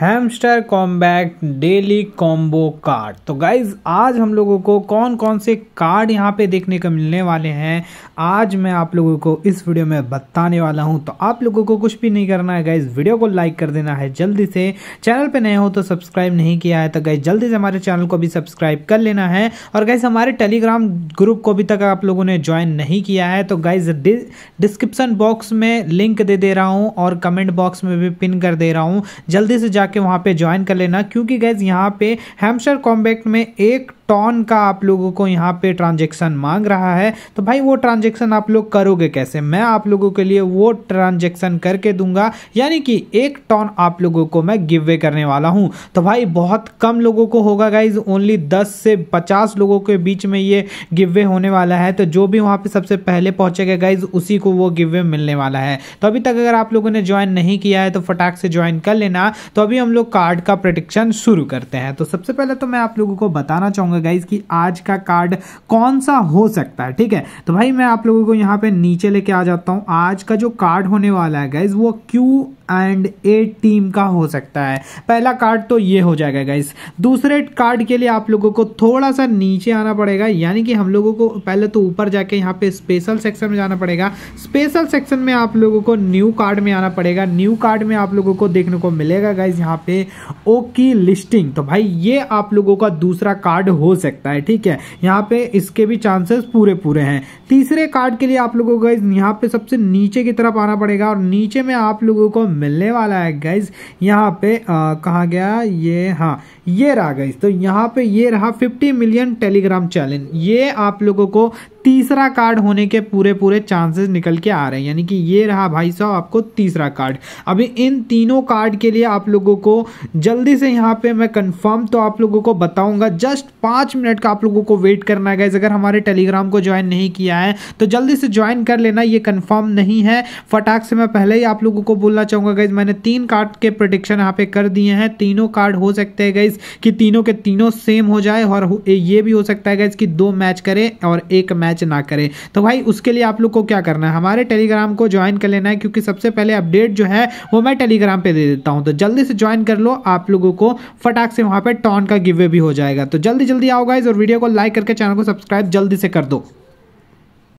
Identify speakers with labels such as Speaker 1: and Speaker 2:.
Speaker 1: hamster combat daily combo card तो guys आज हम लोगों को कौन कौन से कार्ड यहाँ पे देखने को मिलने वाले हैं आज मैं आप लोगों को इस वीडियो में बताने वाला हूँ तो आप लोगों को कुछ भी नहीं करना है गाइज वीडियो को लाइक कर देना है जल्दी से चैनल पे नए हो तो सब्सक्राइब नहीं किया है तो गाइज जल्दी से हमारे चैनल को भी सब्सक्राइब कर लेना है और गाइज हमारे टेलीग्राम ग्रुप को अभी तक आप लोगों ने ज्वाइन नहीं किया है तो गाइज डिस्क्रिप्सन बॉक्स में लिंक दे दे रहा हूँ और कमेंट बॉक्स में भी पिन कर दे रहा हूँ जल्दी से जा जाके वहाँ पे ज्वाइन कर लेना क्योंकि गैज़ यहाँ पे हेम्सर कॉम्बैक्ट में एक टॉन का आप लोगों को यहाँ पे ट्रांजेक्शन मांग रहा है तो भाई वो ट्रांजेक्शन आप लोग करोगे कैसे मैं आप लोगों के लिए वो ट्रांजेक्शन करके दूंगा यानी कि एक टॉन आप लोगों को मैं गिव अवे करने वाला हूँ तो भाई बहुत कम लोगों को होगा गाइज ओनली 10 से 50 लोगों के बीच में ये गिव अवे होने वाला है तो जो भी वहाँ पर सबसे पहले पहुँचेगा गाइज उसी को वो गिव अवे मिलने वाला है तो अभी तक अगर आप लोगों ने ज्वाइन नहीं किया है तो फटाक से ज्वाइन कर लेना तो अभी अभी हम लोग कार्ड का प्रडिक्शन शुरू करते हैं तो सबसे पहले तो मैं आप लोगों को बताना चाहूंगा गाइज कि आज का कार्ड कौन सा हो सकता है ठीक है तो भाई मैं आप लोगों को यहाँ पे नीचे लेके आ जाता हूँ आज का जो कार्ड होने वाला है गाइज वो क्यू एंड ए टीम का हो सकता है पहला कार्ड तो ये हो जाएगा गाइस दूसरे कार्ड के लिए आप लोगों को थोड़ा सा नीचे आना पड़ेगा यानी कि हम लोगों को पहले तो ऊपर जाके यहाँ पे स्पेशल सेक्शन में जाना पड़ेगा स्पेशल सेक्शन में आप लोगों को न्यू कार्ड में आना पड़ेगा न्यू कार्ड में आप लोगों को देखने को मिलेगा गाइज यहाँ पे ओ की लिस्टिंग तो भाई ये आप लोगों का दूसरा कार्ड हो सकता है ठीक है यहाँ पे इसके भी चांसेस पूरे पूरे हैं तीसरे कार्ड के लिए आप लोगों को गाइज यहाँ पे सबसे नीचे की तरफ आना पड़ेगा और नीचे में आप लोगों को मिलने वाला है गाइज यहाँ पे कहा गया ये हाँ ये रहा गाइज तो यहाँ पे ये रहा फिफ्टी मिलियन टेलीग्राम चैलेंज ये आप लोगों को तीसरा कार्ड होने के पूरे पूरे चांसेस निकल के आ रहे हैं यानी कि ये रहा भाई साहब आपको तीसरा कार्ड अभी इन तीनों कार्ड के लिए आप लोगों को जल्दी से यहाँ पे मैं कंफर्म तो आप लोगों को बताऊंगा जस्ट पाँच मिनट का आप लोगों को वेट करना है गैस अगर हमारे टेलीग्राम को ज्वाइन नहीं किया है तो जल्दी से ज्वाइन कर लेना ये कन्फर्म नहीं है फटाक से मैं पहले ही आप लोगों को बोलना चाहूँगा गैस मैंने तीन कार्ड के प्रोडिक्शन यहाँ पे कर दिए हैं तीनों कार्ड हो सकते हैं गैस कि तीनों के तीनों सेम हो जाए और ये भी हो सकता है गैस कि दो मैच करें और एक मैच मैच ना करे तो भाई उसके लिए आप लोग को क्या करना है हमारे टेलीग्राम को ज्वाइन कर लेना है क्योंकि सबसे पहले अपडेट जो है वो मैं टेलीग्राम पर दे देता हूँ तो जल्दी से ज्वाइन कर लो आप लोगों को फटाक से वहाँ पर टॉन का गिवे भी हो जाएगा तो जल्दी जल्दी आओ और वीडियो को लाइक करके चैनल को सब्सक्राइब जल्दी से कर दो